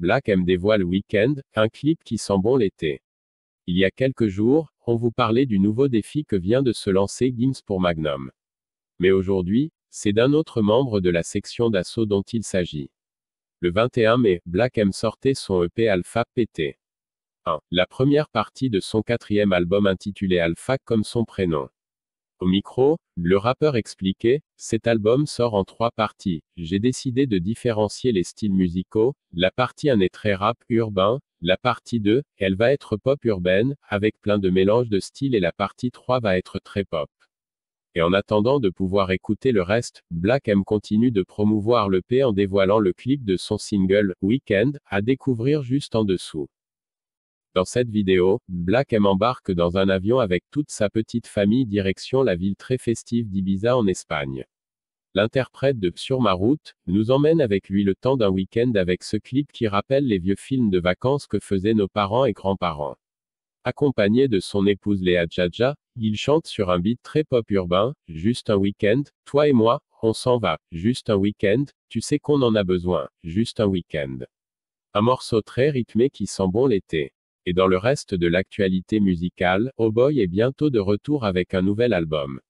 Black M dévoile Weekend, un clip qui sent bon l'été. Il y a quelques jours, on vous parlait du nouveau défi que vient de se lancer Gims pour Magnum. Mais aujourd'hui, c'est d'un autre membre de la section d'assaut dont il s'agit. Le 21 mai, Black M sortait son EP Alpha PT. 1. La première partie de son quatrième album intitulé Alpha comme son prénom. Au micro, le rappeur expliquait, cet album sort en trois parties. J'ai décidé de différencier les styles musicaux. La partie 1 est très rap urbain, la partie 2, elle va être pop urbaine, avec plein de mélanges de styles et la partie 3 va être très pop. Et en attendant de pouvoir écouter le reste, Black M continue de promouvoir le P en dévoilant le clip de son single, Weekend, à découvrir juste en dessous. Dans cette vidéo, Black M embarque dans un avion avec toute sa petite famille direction la ville très festive d'Ibiza en Espagne. L'interprète de Sur ma route nous emmène avec lui le temps d'un week-end avec ce clip qui rappelle les vieux films de vacances que faisaient nos parents et grands-parents. Accompagné de son épouse Léa Djadja, il chante sur un beat très pop urbain, Juste un week-end, toi et moi, on s'en va, juste un week-end, tu sais qu'on en a besoin, juste un week-end. Un morceau très rythmé qui sent bon l'été et dans le reste de l'actualité musicale, Oboy est bientôt de retour avec un nouvel album.